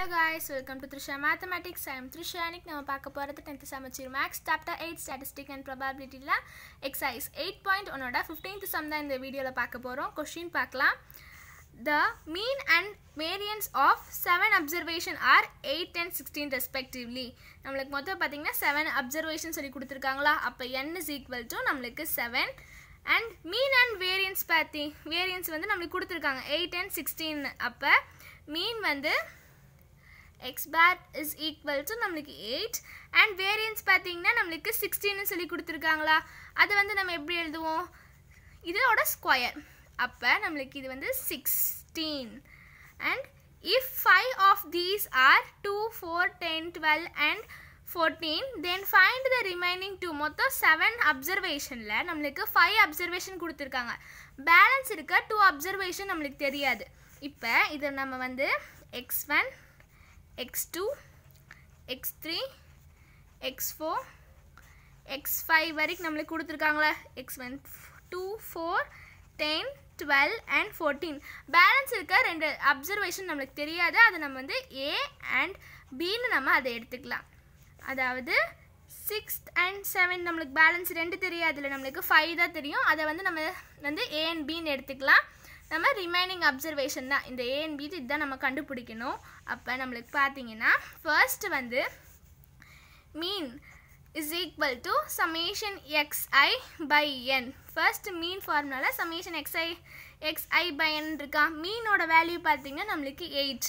Hello guys welcome to Trisha mathematics I'm Trisha அன்னைக்கு நம்ம பார்க்க போகிறது டென்த்து சமைச்சிரு maths chapter eight statistic and ப்ரொபாபிலிட்டியில் எக்ஸைஸ் எயிட் பாயிண்ட் ஒன்னோட ஃபிஃப்டீன்த் சம் தான் இந்த வீடியோவில் பார்க்க போகிறோம் கொஷின் பார்க்கலாம் the mean and variance of seven observation are eight and sixteen respectively நம்மளுக்கு மொத்தம் பார்த்தீங்கன்னா செவன் அப்சர்வேஷன் சொல்லி கொடுத்துருக்காங்களா அப்போ என் இஸ் ஈக்குவல் டு நம்மளுக்கு seven and mean and variance பார்த்தி வேரியன்ஸ் வந்து நம்மளுக்கு கொடுத்துருக்காங்க எயிட் அண்ட் சிக்ஸ்டீன் அப்போ மீன் வந்து X bar is equal to நம்மளுக்கு எயிட் அண்ட் வேரியன்ஸ் பார்த்தீங்கன்னா நம்மளுக்கு சிக்ஸ்டீன்னு சொல்லி கொடுத்துருக்காங்களா அதை வந்து நம்ம எப்படி எழுதுவோம் இதோட ஸ்கொயர் அப்போ நம்மளுக்கு இது வந்து sixteen and if five of these are two four ten twelve and fourteen then find the remaining two மொத்தம் செவன் அப்சர்வேஷனில் நம்மளுக்கு ஃபைவ் அப்சர்வேஷன் கொடுத்துருக்காங்க பேலன்ஸ் இருக்க டூ அப்சர்வேஷன் நம்மளுக்கு தெரியாது இப்போ இதை நம்ம வந்து X one x2, x3, x4, x5 வரைக்கும் நம்மளே கொடுத்துருக்காங்களே x1, 2, 4, 10, 12 அண்ட் ஃபோர்டீன் பேலன்ஸ் இருக்க ரெண்டு அப்சர்வேஷன் நம்மளுக்கு தெரியாது அதை நம்ம வந்து ஏ அண்ட் பின்னு நம்ம அதை எடுத்துக்கலாம் அதாவது சிக்ஸ்த் அண்ட் 7 நம்மளுக்கு பேலன்ஸ் ரெண்டு தெரியாதுல்ல நம்மளுக்கு ஃபைவ் தான் தெரியும் அதை வந்து நம்ம வந்து ஏ அண்ட் பின்னு எடுத்துக்கலாம் நம்ம ரிமைனிங் அப்சர்வேஷன் தான் இந்த ஏஎன்பிது இதுதான் நம்ம கண்டுபிடிக்கணும் அப்போ நம்மளுக்கு பார்த்தீங்கன்னா ஃபர்ஸ்ட் வந்து mean is equal to summation x i by n first mean formula summation x i xi by n இருக்கா மீனோட வேல்யூ பார்த்தீங்கன்னா நம்மளுக்கு eight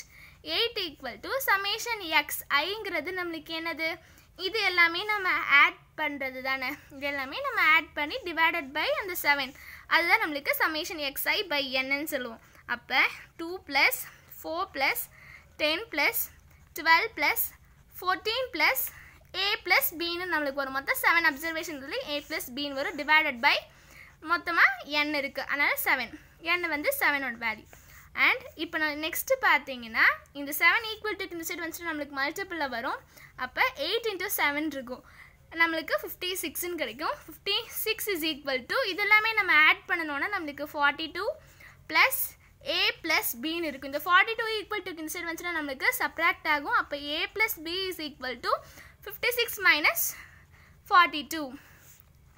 eight equal to summation எக்ஸ்ஐங்கிறது நம்மளுக்கு என்னது இது எல்லாமே நம்ம ஆட் பண்ணுறது தானே இது எல்லாமே நம்ம ஆட் பண்ணி டிவைடட் பை அந்த செவன் அதுதான் நம்மளுக்கு சமேஷன் எக்ஸ்ஐ பை என்னன்னு சொல்லுவோம் அப்போ two plus four plus ten plus twelve plus fourteen plus A plus பின்னு நம்மளுக்கு வரும் மொத்தம் செவன் அப்சர்வேஷன்ல ஏ ப்ளஸ் பின்னு வரும் டிவைடட் பை மொத்தமாக என் இருக்குது அதனால் செவன் என் வந்து செவனோட வேல்யூ அண்ட் இப்போ நான் நெக்ஸ்ட்டு பார்த்தீங்கன்னா இந்த செவன் ஈக்குவல் டு இந்த சைடு வந்துட்டு நம்மளுக்கு மல்டிப்பிளில் வரும் அப்போ எயிட் இன்ட்டு செவன் இருக்கும் நம்மளுக்கு ஃபிஃப்டி சிக்ஸ்னு கிடைக்கும் fifty six is equal to இதெல்லாமே நம்ம ஆட் பண்ணணுன்னா நம்மளுக்கு forty two plus A plus பின்னு இருக்கும் இந்த forty two equal to consider வந்துச்சுன்னா நம்மளுக்கு சப்ராக்ட் ஆகும் அப்போ A plus B is equal to fifty six minus forty two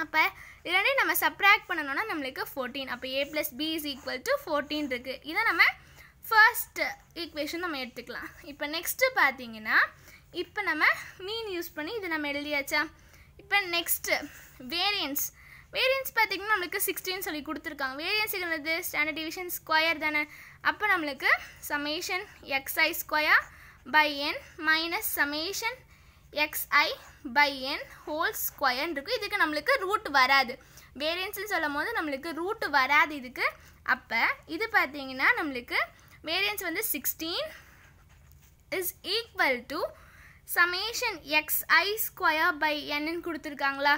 அப்போ இரண்டையும் நம்ம சப்ராக்ட் பண்ணணும்னா நம்மளுக்கு ஃபோர்டீன் அப்போ A plus B is equal to fourteen இருக்குது இதை நம்ம ஃபர்ஸ்ட் ஈக்குவேஷன் நம்ம எடுத்துக்கலாம் இப்போ நெக்ஸ்ட்டு பார்த்தீங்கன்னா இப்போ நம்ம மீன் யூஸ் பண்ணி இதை நம்ம எழுதியாச்சா இப்போ நெக்ஸ்ட்டு வேரியன்ஸ் வேரியன்ஸ் பார்த்திங்கன்னா நம்மளுக்கு சிக்ஸ்டின்னு சொல்லி கொடுத்துருக்காங்க வேரியன்ஸ் என்னது ஸ்டாண்டர்ட் டிவிஷன் ஸ்கொயர் தானே அப்போ நம்மளுக்கு summation x i square by n minus summation x i by n whole ஸ்கொயர்னு இருக்கும் இதுக்கு நம்மளுக்கு ரூட் வராது வேரியன்ஸ்னு சொல்லும் போது நம்மளுக்கு ரூட் வராது இதுக்கு அப்போ இது பார்த்திங்கன்னா நம்மளுக்கு வேரியன்ஸ் வந்து sixteen is equal to summation X I square by என்னன்னு கொடுத்துருக்காங்களா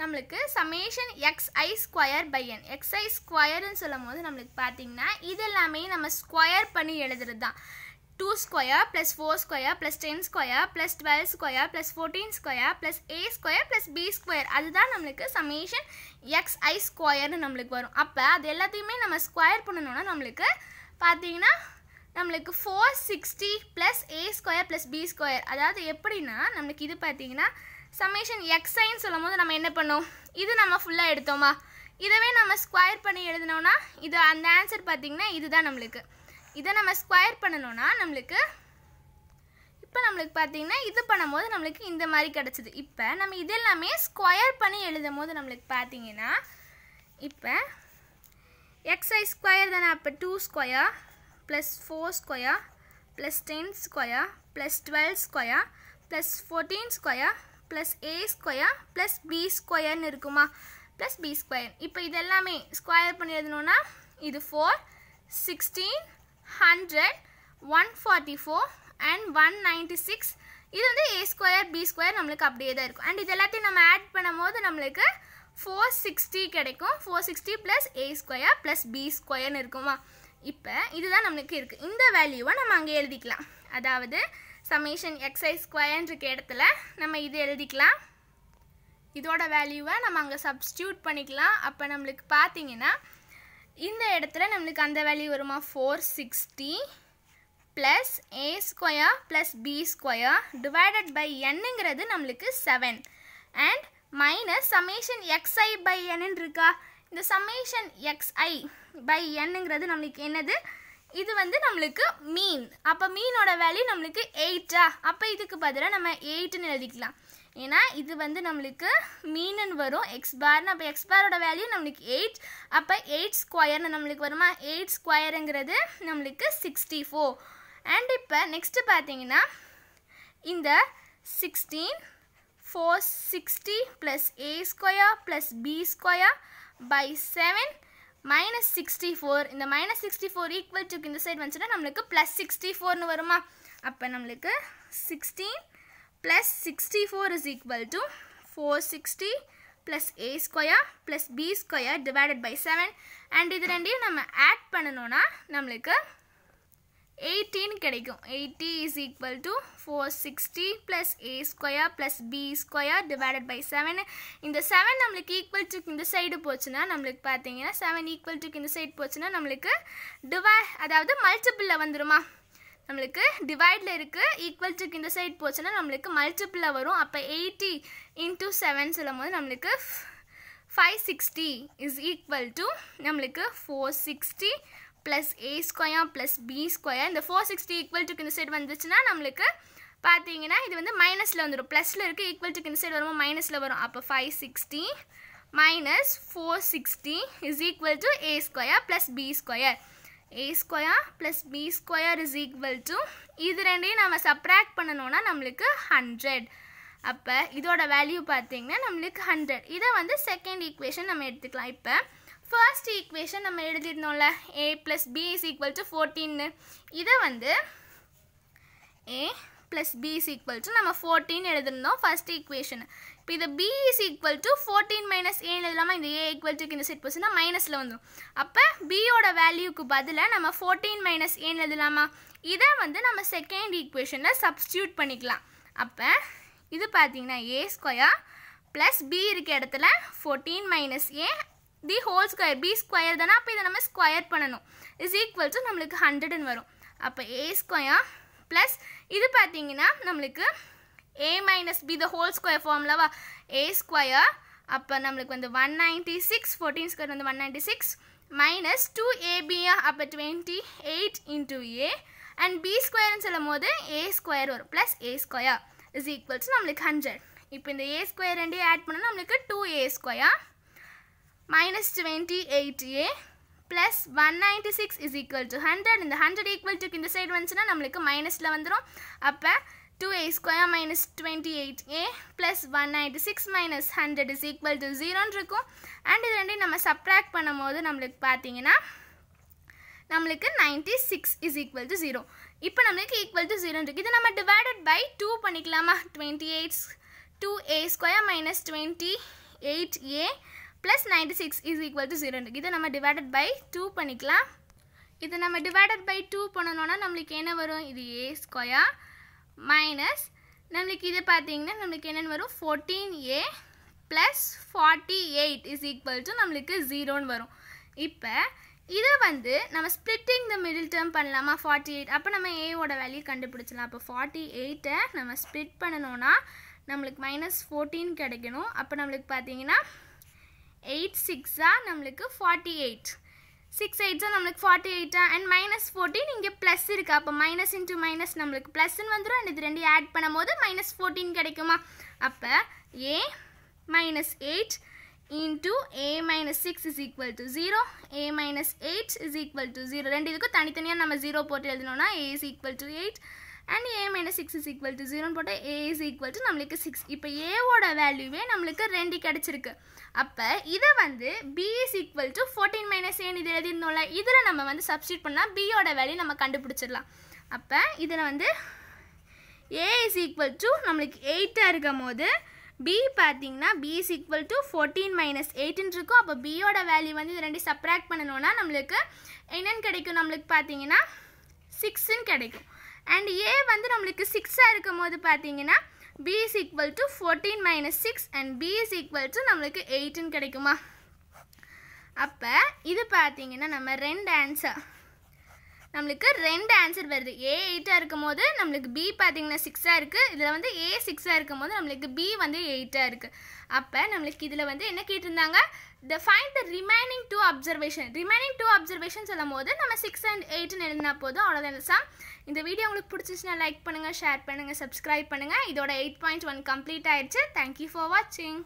நம்மளுக்கு summation X I square by n X I ஸ்கொயர்னு சொல்லும் போது நம்மளுக்கு பார்த்தீங்கன்னா இது எல்லாமே நம்ம ஸ்கொயர் பண்ணி எழுதுறது தான் two square plus four square plus ten square plus twelve square plus fourteen square plus ஏ ஸ்கொயர் ப்ளஸ் பி ஸ்கொயர் அதுதான் நம்மளுக்கு சமேஷன் எக்ஸ் ஐ ஸ்கொயர்னு நம்மளுக்கு வரும் அப்போ அது எல்லாத்தையுமே நம்ம ஸ்கொயர் பண்ணணுன்னா நம்மளுக்கு பார்த்தீங்கன்னா நம்மளுக்கு ஃபோர் சிக்ஸ்டி ப்ளஸ் ஏ ஸ்கொயர் ப்ளஸ் பி ஸ்கொயர் அதாவது எப்படின்னா நம்மளுக்கு இது பார்த்தீங்கன்னா சமேஷன் எக்ஸைன்னு சொல்லும் போது நம்ம என்ன பண்ணோம் இது நம்ம ஃபுல்லாக எடுத்தோமா இதவே நம்ம ஸ்கொயர் பண்ணி எழுதினோன்னா இது அந்த ஆன்சர் பார்த்திங்கன்னா இதுதான் நம்மளுக்கு இதை நம்ம ஸ்கொயர் பண்ணணும்னா நம்மளுக்கு இப்போ நம்மளுக்கு பார்த்தீங்கன்னா இது பண்ணும்போது நம்மளுக்கு இந்த மாதிரி கிடச்சிது இப்போ நம்ம இதெல்லாமே ஸ்கொயர் பண்ணி எழுதும் போது நம்மளுக்கு பார்த்தீங்கன்னா இப்போ எக்ஸ்ஐ ஸ்கொயர் தானே அப்போ two square plus 4 square plus 10 square plus 12 square plus 14 square plus a square plus b square இருக்குமா plus b square இப்போ இதல்லாமே square ஸ்கொயர் பண்ணி இது 4 sixteen hundred one forty four and one ninety six இது வந்து ஏ square b square நம்மளுக்கு அப்படியே தான் இருக்கும் அண்ட் இது எல்லாத்தையும் நம்ம ஆட் பண்ணும்போது நம்மளுக்கு ஃபோர் சிக்ஸ்டி கிடைக்கும் ஃபோர் சிக்ஸ்டி ப்ளஸ் ஏ ஸ்கொயர் ப்ளஸ் பி இருக்குமா இப்போ இதுதான் நம்மளுக்கு இருக்குது இந்த வேல்யூவை நம்ம அங்கே எழுதிக்கலாம் அதாவது சமேஷன் எக்ஸை ஸ்கொயர்ன்றிருக்க இடத்துல நம்ம இது எழுதிக்கலாம் இதோட வேல்யூவை நம்ம அங்கே சப்ஸ்டியூட் பண்ணிக்கலாம் அப்போ நம்மளுக்கு பார்த்தீங்கன்னா இந்த இடத்துல நம்மளுக்கு அந்த வேல்யூ வருமா four sixty plus A square plus B square divided by என்னுங்கிறது நம்மளுக்கு seven and minus summation x i by என்னன்னு இருக்கா இந்த சமேஷன் எக்ஸ்ஐ பை என்னங்கிறது நம்மளுக்கு என்னது இது வந்து நம்மளுக்கு மீன் அப்போ மீனோட வேல்யூ நம்மளுக்கு எயிட்டா அப்போ இதுக்கு பதிலாக நம்ம எயிட்டுன்னு எழுதிக்கலாம் ஏன்னா இது வந்து நம்மளுக்கு மீனுன்னு வரும் எக்ஸ் பார்னு அப்போ எக்ஸ் பாரோட வேல்யூ நம்மளுக்கு எயிட் அப்போ எயிட் ஸ்கொயர்னு நம்மளுக்கு வருமா எயிட் ஸ்கொயருங்கிறது நம்மளுக்கு சிக்ஸ்டி ஃபோர் அண்ட் இப்போ நெக்ஸ்ட்டு பார்த்தீங்கன்னா இந்த sixteen four sixty plus A square plus B square by seven minus sixty four இந்த மைனஸ் சிக்ஸ்டி ஃபோர் ஈக்குவல் டுக்கு இந்த சைடு வந்துச்சுன்னா நம்மளுக்கு ப்ளஸ் சிக்ஸ்டி ஃபோர்னு வருமா அப்போ நம்மளுக்கு sixteen plus sixty four is equal to four sixty plus A square plus B square divided by seven and இது ரெண்டையும் நம்ம ஆட் பண்ணணும்னா நம்மளுக்கு எயிட்டீன் கிடைக்கும் eighty is equal to four sixty plus A square plus B square divided by seven இந்த seven நம்மளுக்கு equal to இந்த side போச்சுன்னா நம்மளுக்கு பார்த்தீங்கன்னா செவன் ஈக்குவல் டு இந்த சைடு போச்சுன்னா நம்மளுக்கு டிவை அதாவது மல்டிபிளில் வந்துடுமா நம்மளுக்கு டிவைடில் இருக்குது ஈக்குவல் டு இந்த சைடு போச்சுன்னா நம்மளுக்கு மல்டிபிளில் வரும் அப்போ எயிட்டி இன்ட்டு செவன் சொல்லும் போது நம்மளுக்கு five sixty is equal to நம்மளுக்கு ஃபோர் சிக்ஸ்டி ப்ளஸ் ஏ ஸ்கொயர் ப்ளஸ் பி ஸ்கொயர் இந்த ஃபோர் சிக்ஸ்டி ஈக்குவல் டுக்கு இந்த சைடு வந்துச்சுன்னா நம்மளுக்கு பார்த்தீங்கன்னா இது வந்து மைனஸில் வந்துடும் ப்ளஸில் இருக்குது ஈக்குவல் டுக்கு இந்த சைடு வரும்போது மைனஸில் வரும் அப்போ five sixty minus 460 is equal to a square plus B square a square plus B square is equal to இது ரெண்டையும் நம்ம சப்ராக்ட் பண்ணணும்னா நம்மளுக்கு 100 அப்போ இதோட வேல்யூ பார்த்தீங்கன்னா நம்மளுக்கு ஹண்ட்ரட் இதை வந்து செகண்ட் ஈக்குவேஷன் நம்ம எடுத்துக்கலாம் இப்போ ஃபர்ஸ்ட் ஈக்குவேஷன் நம்ம எழுதியிருந்தோம்ல a plus B is equal to ஃபோர்டீன்னு இதை வந்து a plus B is equal to நம்ம ஃபோர்டீன் எழுதிருந்தோம் ஃபஸ்ட் ஈக்குவேஷன் இப்போ இது b is equal to fourteen minus ஏன்னு எழுதலாமா இந்த ஏ ஈக்குவல் டுக்கு இந்த செட் பர்சன்ட் மைனஸில் வந்துடும் அப்போ பியோட வேல்யூக்கு பதிலாக நம்ம ஃபோர்டீன் மைனஸ் ஏன்னு எழுதலாமா இதை வந்து நம்ம செகண்ட் ஈக்குவேஷனில் சப்ஸ்டியூட் பண்ணிக்கலாம் அப்போ இது பார்த்தீங்கன்னா ஏ ஸ்கொயர் ப்ளஸ் பி இருக்க இடத்துல fourteen minus a the whole square b square தானே அப்போ இதை நம்ம ஸ்கொயர் பண்ணணும் இஸ் ஈக்குவல் டு நம்மளுக்கு ஹண்ட்ரட்னு வரும் அப்போ ஏ ஸ்கொயர் ப்ளஸ் இது பார்த்தீங்கன்னா நம்மளுக்கு a minus b the whole square ஃபார்ம்லவா ஏ ஸ்கொயர் அப்போ நம்மளுக்கு வந்து one ninety six fourteen square வந்து one ninety six minus two ஏபியா அப்போ twenty eight into a and b ஸ்கொயர்னு சொல்லும் போது ஏ ஸ்கொயர் வரும் plus A square is equals நம்மளுக்கு ஹண்ட்ரட் இப்போ இந்த ஏ ஸ்கொயர் ரெண்டையும் ஆட் பண்ணால் நம்மளுக்கு two a square minus 28a plus 196 is equal to 100 இந்த 100 equal to இந்த side வந்துச்சுனா நம்மளுக்கு minusல வந்துரும் அப்பா 2a square minus 28a plus 196 minus 100 is equal to 0 இருக்கும் and இது ரெண்டி நம்ம subtract பண்ணமோது நம்மளுக்கு பார்த்தீங்கனா நம்மளுக்கு 96 is equal to 0 இப்போ நம்மளுக்கு equal to 0 இருக்கு இது நம்ம divided by 2 பண்ணிக்கலாமா 28 2a square minus 28a plus ninety six is equal to zero இதை நம்ம டிவைடட் பை டூ பண்ணிக்கலாம் இதை நம்ம டிவைடட் பை டூ பண்ணணும்னா நம்மளுக்கு என்ன வரும் இது ஏ ஸ்கொயா மைனஸ் நம்மளுக்கு இது பார்த்தீங்கன்னா நம்மளுக்கு என்னென்னு வரும் fourteen a plus forty eight is equal to நம்மளுக்கு ஜீரோன்னு வரும் இப்போ இதை வந்து நம்ம ஸ்ப்ளிட்டிங் த மிடில் டேர்ம் பண்ணலாமா ஃபார்ட்டி எயிட் அப்போ நம்ம ஏவோட வேல்யூ கண்டுபிடிச்சலாம் அப்போ ஃபார்ட்டி எயிட்டை நம்ம ஸ்ப்ளிட் பண்ணணும்னா நம்மளுக்கு மைனஸ் ஃபோர்டீன் கிடைக்கணும் அப்போ நம்மளுக்கு பார்த்தீங்கன்னா எயிட் சிக்ஸாக நம்மளுக்கு ஃபார்ட்டி எயிட் சிக்ஸ் எயிட்ஸாக நம்மளுக்கு ஃபார்ட்டி எயிட்டா அண்ட் மைனஸ் ஃபோர்டீன் இங்கே ப்ளஸ் இருக்கா அப்போ மைனஸ் இன்ட்டு மைனஸ் நம்மளுக்கு ப்ளஸ்ன்னு வந்துடும் அண்ட் இது ரெண்டு ஆட் பண்ணும் போது மைனஸ் ஃபோர்டீன் கிடைக்குமா அப்போ a minus eight into a minus six is equal to 0, a minus 8 is equal to 0. ரெண்டு இதுக்கும் தனித்தனியாக நம்ம ஜீரோ போட்டு எழுதினோம்னா a is equal to 8 and a minus six is equal to ஜீரோன்னு போட்டால் ஏ இஸ் ஈக்குவல் டு நம்மளுக்கு six இப்போ ஏவோட வேல்யூவே நம்மளுக்கு ரெண்டு கிடச்சிருக்கு அப்போ இதை வந்து b is equal to fourteen minus ஏன்னு இது எழுதியிருந்தோம்ல இதில் நம்ம வந்து சப்ஸ்டியூட் பண்ணால் பியோட வேல்யூ நம்ம கண்டுபிடிச்சிடலாம் அப்போ இதில் வந்து ஏ இஸ் ஈக்குவல் டு நம்மளுக்கு எயிட்டாக இருக்கும் போது பி பார்த்தீங்கன்னா b is equal to fourteen minus எயிட்டுன்னு இருக்கும் அப்போ பியோட வேல்யூ வந்து இது ரெண்டு சப்ராக்ட் பண்ணணும்னா நம்மளுக்கு என்னென்னு கிடைக்கும் நம்மளுக்கு பார்த்தீங்கன்னா சிக்ஸுன்னு கிடைக்கும் அண்ட் ஏ வந்து நம்மளுக்கு சிக்ஸாக இருக்கும் போது பார்த்தீங்கன்னா b is equal to fourteen minus six and b is equal to நம்மளுக்கு எயிட்டுன்னு கிடைக்குமா அப்போ இது பார்த்தீங்கன்னா நம்ம ரெண்டு ஆன்சர் நம்மளுக்கு ரெண்டு ஆன்சர் வருது ஏ எயிட்டாக இருக்கும் போது நம்மளுக்கு பி பார்த்தீங்கன்னா சிக்ஸாக இருக்குது இதில் வந்து ஏ சிக்ஸாக இருக்கும் போது நம்மளுக்கு பி வந்து எயிட்டாக இருக்குது அப்போ நம்மளுக்கு இதில் வந்து என்ன கேட்டிருந்தாங்க the find the remaining two observation remaining two observation சொல்லும் போது நம்ம சிக்ஸ் அண்ட் எயிட்னு எழுதினா போதும் அவ்வளோதான் சார் இந்த வீடியோ உங்களுக்கு பிடிச்சிச்சுன்னா லைக் பண்ணுங்கள் ஷேர் பண்ணுங்கள் சப்ஸ்கிரைப் பண்ணுங்கள் இதோட எயிட் பாயிண்ட் ஒன் கம்ப்ளீட் ஆயிடுச்சு தேங்க்யூ ஃபார் வாட்சிங்